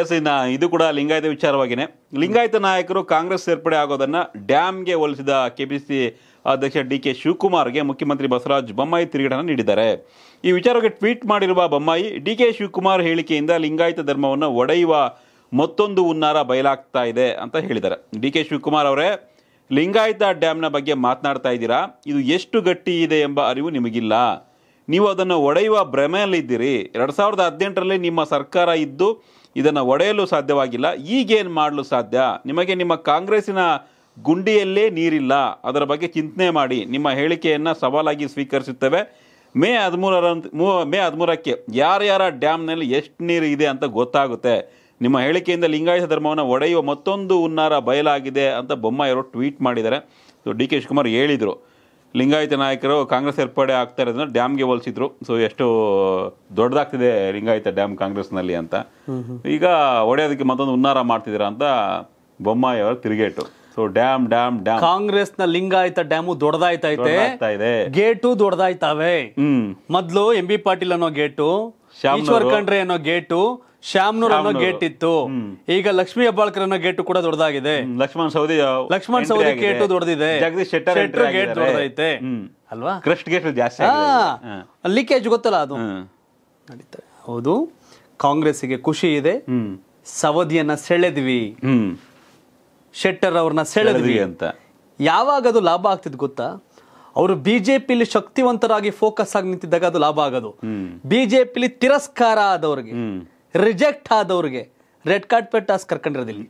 S ಇನ್ನು ಇದು ಕೂಡ ಲಿಂಗಾಯತ ವಿಚಾರವಾಗಿಯೇ ಲಿಂಗಾಯತ ನಾಯಕರು ಕಾಂಗ್ರೆಸ್ ಸೇರ್ಪಡೆ ಆಗೋದನ್ನು ಡ್ಯಾಮ್ಗೆ ಹೋಲಿಸಿದ ಕೆ ಪಿ ಸಿ ಅಧ್ಯಕ್ಷ ಡಿ ಕೆ ಶಿವಕುಮಾರ್ಗೆ ಮುಖ್ಯಮಂತ್ರಿ ಬಸವರಾಜ ಬೊಮ್ಮಾಯಿ ತಿರುಗೇಟನ ನೀಡಿದ್ದಾರೆ ಈ ವಿಚಾರಕ್ಕೆ ಟ್ವೀಟ್ ಮಾಡಿರುವ ಬೊಮ್ಮಾಯಿ ಡಿ ಕೆ ಶಿವಕುಮಾರ್ ಹೇಳಿಕೆಯಿಂದ ಲಿಂಗಾಯತ ಧರ್ಮವನ್ನು ಒಡೆಯುವ ಮತ್ತೊಂದು ಹುನ್ನಾರ ಬಯಲಾಗ್ತಾ ಇದೆ ಅಂತ ಹೇಳಿದ್ದಾರೆ ಡಿ ಕೆ ಶಿವಕುಮಾರ್ ಅವರೇ ಲಿಂಗಾಯತ ಡ್ಯಾಮ್ನ ಬಗ್ಗೆ ಮಾತನಾಡ್ತಾ ಇದ್ದೀರಾ ಇದು ಎಷ್ಟು ಗಟ್ಟಿ ಇದೆ ಎಂಬ ಅರಿವು ನಿಮಗಿಲ್ಲ ನೀವು ಅದನ್ನು ಒಡೆಯುವ ಭ್ರಮೆಯಲ್ಲಿದ್ದೀರಿ ಎರಡು ಸಾವಿರದ ಹದಿನೆಂಟರಲ್ಲಿ ನಿಮ್ಮ ಸರ್ಕಾರ ಇದ್ದು ಇದನ್ನು ಒಡೆಯಲು ಸಾಧ್ಯವಾಗಿಲ್ಲ ಈಗೇನು ಮಾಡಲು ಸಾಧ್ಯ ನಿಮಗೆ ನಿಮ್ಮ ಕಾಂಗ್ರೆಸ್ಸಿನ ಗುಂಡಿಯಲ್ಲೇ ನೀರಿಲ್ಲ ಅದರ ಬಗ್ಗೆ ಚಿಂತನೆ ಮಾಡಿ ನಿಮ್ಮ ಹೇಳಿಕೆಯನ್ನು ಸವಾಲಾಗಿ ಸ್ವೀಕರಿಸುತ್ತೇವೆ ಮೇ ಹದಿಮೂರರ ಮೂ ಮೇ ಹದಿಮೂರಕ್ಕೆ ಯಾರ್ಯಾರ ಡ್ಯಾಮ್ನಲ್ಲಿ ಎಷ್ಟು ನೀರು ಇದೆ ಅಂತ ಗೊತ್ತಾಗುತ್ತೆ ನಿಮ್ಮ ಹೇಳಿಕೆಯಿಂದ ಲಿಂಗಾಯತ ಧರ್ಮವನ್ನು ಒಡೆಯುವ ಮತ್ತೊಂದು ಹುನ್ನಾರ ಬಯಲಾಗಿದೆ ಅಂತ ಬೊಮ್ಮಾಯಿಯವರು ಟ್ವೀಟ್ ಮಾಡಿದ್ದಾರೆ ಸೊ ಡಿ ಕೆ ಶಿವಕುಮಾರ್ ಹೇಳಿದರು ಲಿಂಗಾಯತ ನಾಯಕರು ಕಾಂಗ್ರೆಸ್ ಸೇರ್ಪಡೆ ಆಗ್ತಾ ಇರೋದನ್ನ ಡ್ಯಾಮ್ಗೆ ಹೋಲಿಸಿದ್ರು ಸೊ ಎಷ್ಟು ದೊಡ್ಡದಾಗ್ತಿದೆ ಲಿಂಗಾಯತ ಡ್ಯಾಮ್ ಕಾಂಗ್ರೆಸ್ನಲ್ಲಿ ಅಂತ ಈಗ ಒಡೆಯೋದಕ್ಕೆ ಮತ್ತೊಂದು ಉನ್ನಾರ ಮಾಡ್ತಿದ್ದೀರಾ ಅಂತ ಬೊಮ್ಮಾಯಿ ಅವರ ತಿರುಗೇಟು so dam dam dam Congress ನ ಲಿಂಗಾಯತ ಡ್ಯಾಮು ದೊಡ್ಡದಾಯ್ತೈತೆ ಗೇಟು ದೊಡ್ಡದಾಯ್ತಾವೆ ಮೊದ್ಲು ಎಂ ಬಿ ಪಾಟೀಲ್ ಅನ್ನೋ ಗೇಟು ಈಶ್ವರ್ ಖಂಡ್ರೆ ಅನ್ನೋ ಗೇಟು ಶ್ಯಾಮ್ನೂರ್ ಅನ್ನೋ ಗೇಟ್ ಇತ್ತು ಈಗ ಲಕ್ಷ್ಮಿ ಹೆಬ್ಬಾಳ್ಕರ್ ಅನ್ನೋ ಗೇಟ್ ಕೂಡ ದೊಡ್ಡದಾಗಿದೆ ಲಕ್ಷ್ಮಣ್ ಸೌದಿ ಲಕ್ಷ್ಮಣ್ ಸೌದಿ ಗೇಟ್ ದೊಡ್ಡದಿದೆ ಜಗದೀಶ್ ಶೆಟ್ಟರ್ ಅಲ್ವಾ ಜಾಸ್ತಿ ಲೀಕೇಜ್ ಗೊತ್ತಲ್ಲ ಅದು ಹೌದು ಕಾಂಗ್ರೆಸ್ಸಿಗೆ ಖುಷಿ ಇದೆ ಸವದಿಯನ್ನ ಸೆಳೆದ್ವಿ ಶೆಟ್ಟರ್ ಅವ್ರನ್ನ ಸೆಳೆದ್ವಿ ಅಂತ ಯಾವಾಗ ಅದು ಲಾಭ ಆಗ್ತಿದ್ ಗೊತ್ತಾ ಅವರು ಬಿಜೆಪಿಲಿ ಶಕ್ತಿವಂತರಾಗಿ ಫೋಕಸ್ ಆಗಿ ನಿಂತಿದ್ದಾಗ ಅದು ಲಾಭ ಆಗೋದು ಬಿಜೆಪಿಲಿ ತಿರಸ್ಕಾರ ಆದವ್ರಿಗೆ ರಿಜೆಕ್ಟ್ ಆದವ್ರಿಗೆ ರೆಡ್ ಕಾರ್ಡ್ ಪೆಟ್ ಟಾಸ್ ಇಲ್ಲಿ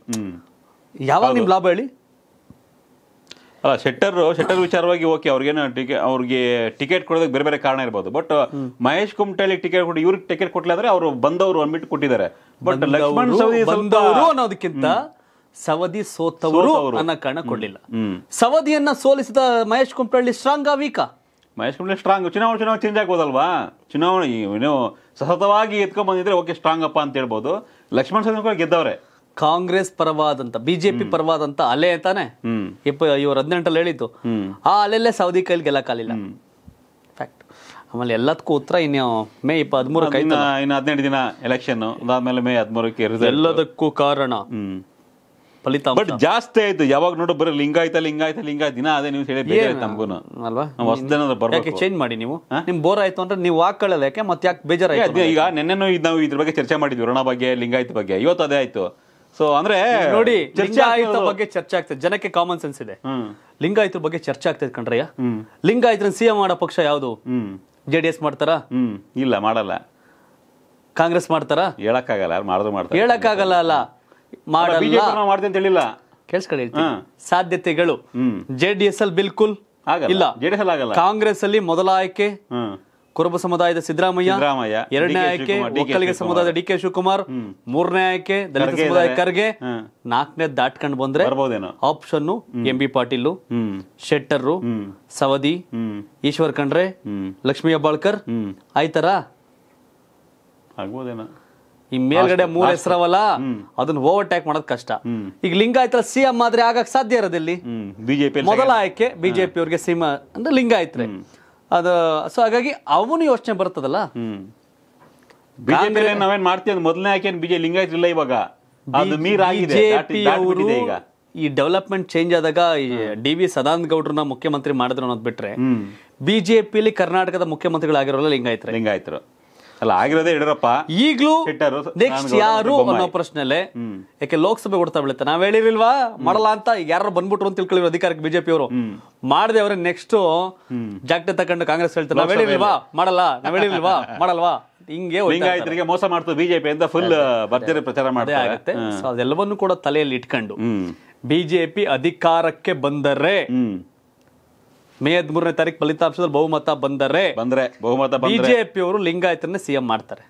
ಯಾವಾಗ ನಿಮ್ಮ ಲಾಭ ಹೇಳಿ ಅಲ್ಲ ಶೆಟ್ಟರ್ ಶೆಟ್ಟರ್ ವಿಚಾರವಾಗಿ ಓಕೆ ಅವ್ರಿಗೇನು ಟಿಕೆಟ್ ಅವ್ರಿಗೆ ಟಿಕೆಟ್ ಕೊಡೋದಕ್ಕೆ ಬೇರೆ ಬೇರೆ ಕಾರಣ ಇರ್ಬೋದು ಬಟ್ ಮಹೇಶ್ ಕುಮಟಳ್ಳಿ ಟಿಕೆಟ್ ಕೊಟ್ಟು ಇವ್ರಿಗೆ ಟಿಕೆಟ್ ಕೊಟ್ಲಿಲ್ಲ ಅಂದ್ರೆ ಅವರು ಬಂದವರು ಅಂದ್ಬಿಟ್ಟು ಕೊಟ್ಟಿದ್ದಾರೆ ಬಟ್ ಲಕ್ಷ್ಮಣ್ ಸವದಿ ಅನ್ನೋದಕ್ಕಿಂತ ಸವದಿ ಸೋತವರು ಅನ್ನೋ ಕಾರಣ ಕೊಡಲಿಲ್ಲ ಸವದಿಯನ್ನ ಸೋಲಿಸಿದ Mahesh Kumathalli strong weak Mahesh Kumathalli strong ಚುನಾವಣೆ ಚುನಾವಣೆ ಚೇಂಜ್ ಆಗ್ಬೋದಲ್ವಾ ಚುನಾವಣೆ ಏನು ಸತತವಾಗಿ ಎತ್ಕೊಂಡ್ ಬಂದಿದ್ರೆ ಓಕೆ ಸ್ಟ್ರಾಂಗ್ ಅಪ್ಪ ಅಂತ ಹೇಳ್ಬೋದು ಲಕ್ಷ್ಮಣ್ ಸವದಿ ಗೆದ್ದವ್ರೆ ಕಾಂಗ್ರೆಸ್ ಪರವಾದಂತ ಬಿಜೆಪಿ ಪರವಾದಂತ ಅಲೆ ತಾನೆ ಇಪ್ಪ ಇವ್ರು ಹದಿನೆಂಟಲ್ಲಿ ಹೇಳಿದ್ದು ಆ ಅಲೆಲ್ಲೇ ಸೌದಿ ಕೈಲಿ ಗೆಲ್ಲಕ್ಕಾಗಲಿಲ್ಲ ಫ್ಯಾಕ್ಟ್ ಆಮೇಲೆ ಎಲ್ಲದಕ್ಕೂ ಉತ್ತರ ಇನ್ನು ಮೇ ಇಪ್ಪ ಹದಿಮೂರಕ್ಕೆ ಇನ್ನು ಹದಿನೆಂಟು ದಿನ ಎಲೆಕ್ಷನ್ ಅದಾದ್ಮೇಲೆ ಮೇ ಹದಿಮೂರಕ್ಕೆ ಎಲ್ಲದಕ್ಕೂ ಕಾರಣ ಫಲಿತಾಂಶ ಬಟ್ ಜಾಸ್ತಿ ಆಯ್ತು ಯಾವಾಗ ನೋಡು ಬರೀ ಲಿಂಗಾಯ್ತ ಲಿಂಗಾಯ್ತ ಲಿಂಗಾಯ್ತ ದಿನ ಅದೇ ನೀವು ಹೇಳಿ ತಮಗೂ ಅಲ್ವಾ ಯಾಕೆ ಚೇಂಜ್ ಮಾಡಿ ನೀವು ನಿಮ್ ಬೋರ್ ಆಯ್ತು ಅಂದ್ರೆ ನೀವು ಹಾಕೊಳ್ಳಲ್ಲ ಯಾಕೆ ಮತ್ತೆ ಯಾಕೆ ಬೇಜಾರಾಯ್ತು ಈಗ ನೆನ್ನೆನೂ ನಾವು ಇದ್ರ ಬಗ್ಗೆ ಚರ್ಚೆ ಮಾಡಿದ್ವಿ ಋಣ ಬಗ್ಗೆ ಲಿಂಗಾಯತ ಬಗ್ಗೆ ಇವತ್ತು ಅದೇ ಆಯ್ತು ಸೊ ಅಂದ್ರೆ ನೋಡಿ ಲಿಂಗಾಯತ ಬಗ್ಗೆ ಚರ್ಚೆ ಆಗ್ತದೆ ಜನಕ್ಕೆ ಕಾಮನ್ ಸೆನ್ಸ್ ಇದೆ ಲಿಂಗಾಯತರ ಬಗ್ಗೆ ಚರ್ಚೆ ಆಗ್ತದೆ ಕಣ್ರಯ್ಯ ಲಿಂಗಾಯತರ ಸಿಎಂ ಮಾಡೋ ಪಕ್ಷ ಯಾವುದು ಜೆ ಡಿ ಎಸ್ ಮಾಡ್ತಾರಾ ಇಲ್ಲ ಮಾಡಲ್ಲ ಕಾಂಗ್ರೆಸ್ ಮಾಡ್ತಾರಾ ಹೇಳಕ್ಕಾಗಲ್ಲ ಯಾರು ಮಾಡಿದ್ರು ಮಾಡ್ತಾರೆ ಹೇಳಕ್ಕಾಗಲ್ಲ ಅಲ್ಲ ಮಾಡಲ್ಲ ಕೇಳಿಸ್ಕೊಳ್ಳಿ ಸಾಧ್ಯತೆಗಳು ಜೆ ಡಿ ಎಸ್ ಅಲ್ಲಿ ಬಿಲ್ಕುಲ್ ಇಲ್ಲ ಜೆಡಿಎಸ್ ಆಗಲ್ಲ ಕಾಂಗ್ರೆಸ್ ಅಲ್ಲಿ ಮೊದಲ ಆಯ್ಕೆ ಕುರುಬ ಸಮುದಾಯದ ಸಿದ್ದರಾಮಯ್ಯ ಎರಡನೇ ಆಯ್ಕೆ ಒಕ್ಕಲಿಗ ಸಮುದಾಯದ ಡಿ ಕೆ ಶಿವಕುಮಾರ್ ಮೂರನೇ ಆಯ್ಕೆ ದಲಿತ ಸಮುದಾಯ ಖರ್ಗೆ ನಾಲ್ಕನೇ ದಾಟ್ಕೊಂಡು ಬಂದ್ರೆ option M B Patil Shettar Savadi Eshwar Khandre Lakshmi Hebbalkar ಆಯ್ತಾರಾ ಈ ಮೇಲ್ಗಡೆ ಮೂರ್ ಹೆಸರವಲ್ಲ ಅದನ್ನ ಓವರ್ಟೇಕ್ ಮಾಡೋದ್ ಕಷ್ಟ ಈಗ ಲಿಂಗಾಯತ ಸಿಎಂ ಆದ್ರೆ ಆಗಕ್ ಸಾಧ್ಯ ಇರೋದಿಲ್ಲಿ ಬಿಜೆಪಿ ಮೊದಲ ಆಯ್ಕೆ ಬಿಜೆಪಿ ಅವ್ರಿಗೆ ಸಿಮ ಅಂದ್ರೆ ಲಿಂಗಾಯತ್ರೆ ಅದು ಸೊ ಹಾಗಾಗಿ ಅವನು ಯೋಚನೆ ಬರ್ತದಲ್ಲ ಬಿಜೆಪಿ ನಾವೇನ್ ಮಾಡ್ತೀವಿ ಮೊದಲನೇ ಆಯ್ಕೆ ಬಿಜೆಪಿ ಲಿಂಗಾಯತ್ ಇಲ್ಲ ಇವಾಗ ಈಗ ಈ ಡೆವಲಪ್ಮೆಂಟ್ ಚೇಂಜ್ ಆದಾಗ ಡಿ ವಿ ಸದಾನಂದ ಗೌಡ್ರನ್ನ ಮುಖ್ಯಮಂತ್ರಿ ಮಾಡಿದ್ರು ಅನ್ನೋದ್ ಬಿಟ್ರೆ ಬಿಜೆಪಿಲಿ ಕರ್ನಾಟಕದ ಮುಖ್ಯಮಂತ್ರಿಗಳಾಗಿರೋಲ್ಲ ಲಿಂಗಾಯತ್ರೆ ಲಿಂಗಾಯತ್ರು ಅಲ್ಲ ಆಗಿರೋದೇ ಯಡಿಯೂರಪ್ಪ ಈಗಲೂ ನೆಕ್ಸ್ಟ್ ಯಾರು ಅನ್ನೋ ಪ್ರಶ್ನೆಲೆ ಯಾಕೆ ಲೋಕಸಭೆ ಕೊಡ್ತಾ ಬೀಳುತ್ತೆ ನಾವ್ ಹೇಳಿರ್ಲಿಲ್ವಾ ಮಾಡಲ್ಲ ಅಂತ ಈಗ ಯಾರು ಬಂದ್ಬಿಟ್ರು ಅಂತ ತಿಳ್ಕೊಳ್ಳಿ ಅಧಿಕಾರಕ್ಕೆ ಬಿಜೆಪಿ ಅವರು ಮಾಡಿದೆ ಅವ್ರೆ ನೆಕ್ಸ್ಟ್ ಜಾಗ್ಟೆ ತಕೊಂಡು ಕಾಂಗ್ರೆಸ್ ಹೇಳ್ತಾರೆ ನಾವ್ ಹೇಳಿರ್ಲಿಲ್ವಾ ಮಾಡಲ್ಲ ನಾವ್ ಹೇಳಿರ್ಲಿಲ್ವಾ ಮಾಡಲ್ವಾ ಹಿಂಗೆ ಹಿಂಗಾಯ್ತರಿಗೆ ಮೋಸ ಮಾಡ್ತು ಬಿಜೆಪಿ ಅಂತ ಫುಲ್ ಭರ್ಜರಿ ಪ್ರಚಾರ ಮಾಡ್ತಾ ಆಗುತ್ತೆ ಅದೆಲ್ಲವನ್ನು ಕೂಡ ತಲೆಯಲ್ಲಿ ಇಟ್ಕೊಂಡು ಬಿಜೆಪಿ ಅಧಿಕಾರಕ್ಕೆ ಬಂದರೆ ಮೇ ಹದಿಮೂರನೇ ತಾರೀಕು ಫಲಿತಾಂಶದಲ್ಲಿ ಬಹುಮತ ಬಂದರೆ ಬಂದ್ರೆ ಬಹುಮತ ಬಿಜೆಪಿ ಅವರು ಲಿಂಗಾಯತನ ಸಿಎಂ ಮಾಡ್ತಾರೆ